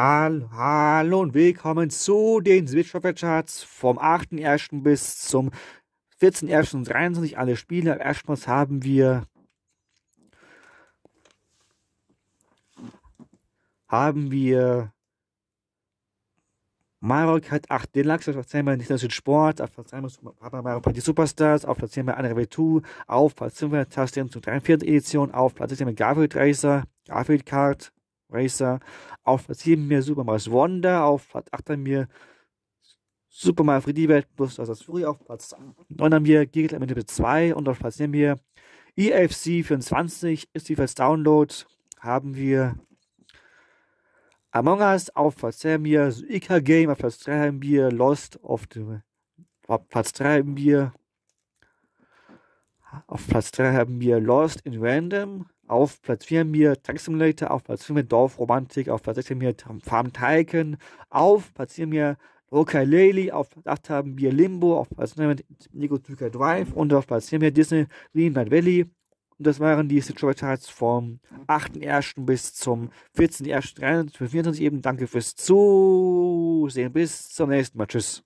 Hallo und willkommen zu den Switch Charts vom 8.1. bis zum 14.1.23. Alle Spiele. Erstmals haben wir haben wir Mario Kart 8 Deluxe, auf Platz 10 bei Nintendo Switch Sport, auf Platz 1 haben wir Mario Party Superstars, auf Platz 10 bei Unravel 2, auf Platz 5 bei Tastem zur 43. Edition, auf Platz 10 bei Garfield Racer, Garfield Kart, Racer, auf Platz 7 mir Super Mario Wonder, auf Platz 8 haben wir Super Mario 3D Welt plus also das Fury, auf Platz 9 haben wir Giga mit 2 und auf Platz 10 mir EFC 24 ist die First Download, haben wir Among Us auf Platz 3 mir IK Game, auf Platz 3 haben wir Lost auf Platz 3 haben wir auf Platz 3 haben wir Lost in Random, auf Platz 4 haben wir Truck Simulator, auf Platz 5 Dorfromantik, auf Platz 6 haben wir Farm Tycoon, auf Platz 4 haben wir Okay Lely, auf Platz 8 haben wir Limbo, auf Platz 9 haben wir Nico Tuka Drive und auf Platz 4 haben wir Disney Dreamland Valley. Und das waren die Stitch vom 8.1. bis zum 14.1.24 eben. Danke fürs Zusehen. Bis zum nächsten Mal. Tschüss.